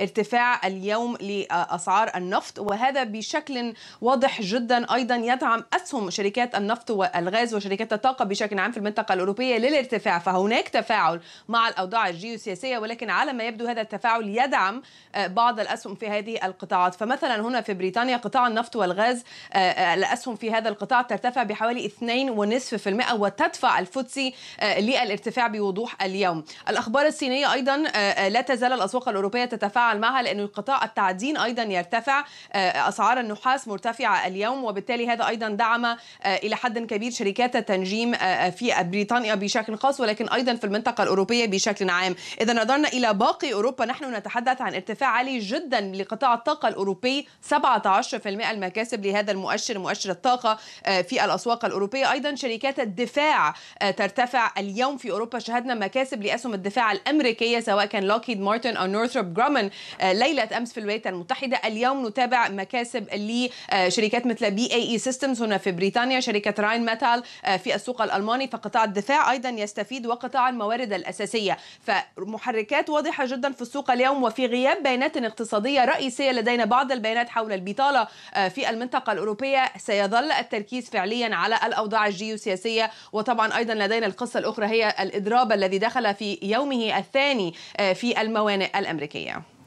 ارتفاع اليوم لأسعار النفط وهذا بشكل واضح جدا أيضا يدعم أسهم شركات النفط والغاز وشركات الطاقة بشكل عام في المنطقة الأوروبية للارتفاع فهناك تفاعل مع الأوضاع الجيوسياسية ولكن على ما يبدو هذا التفاعل يدعم آه، بعض الأسهم في هذه القطاعات فمثلا هنا في بريطانيا قطاع النفط والغاز آه، آه، الأسهم في هذا القطاع ترتفع بحوالي 2.5% وتدفع الفوتسي للارتفاع بوضوح اليوم الأخبار الصينية أيضا لا تزال الأسواق الأوروبية تتفاعل تتفاعل معها لأنه قطاع التعدين أيضا يرتفع آه، أسعار النحاس مرتفعة اليوم وبالتالي هذا أيضا دعم آه، إلى حد كبير شركات التنجيم آه، في بريطانيا بشكل خاص ولكن أيضا في المنطقة الأوروبية بشكل عام إذا نظرنا إلى باقي أوروبا نحن نتحدث عن ارتفاع عالي جدا لقطاع الطاقة الأوروبي 17% المكاسب لهذا المؤشر مؤشر الطاقة في الأسواق الأوروبية أيضا شركات الدفاع ترتفع اليوم في أوروبا شهدنا مكاسب لأسهم الدفاع الأمريكية سواء كان لوكيد مارتن أو نورثروب جرامن ليله امس في الولايات المتحده اليوم نتابع مكاسب لشركات مثل بي اي اي سيستمز هنا في بريطانيا شركه راين آه، ميتال في السوق الالماني فقطاع الدفاع ايضا يستفيد وقطاع الموارد الاساسيه فمحركات واضحه جدا في السوق اليوم وفي غياب بيانات اقتصاديه رئيسيه لدينا بعض البيانات حول البطاله آه، في المنطقه الاوروبيه سيظل التركيز فعليا على الاوضاع الجيوسياسيه وطبعا ايضا لدينا القصه الاخرى هي الاضراب الذي دخل في يومه الثاني آه، في الموانئ الامريكيه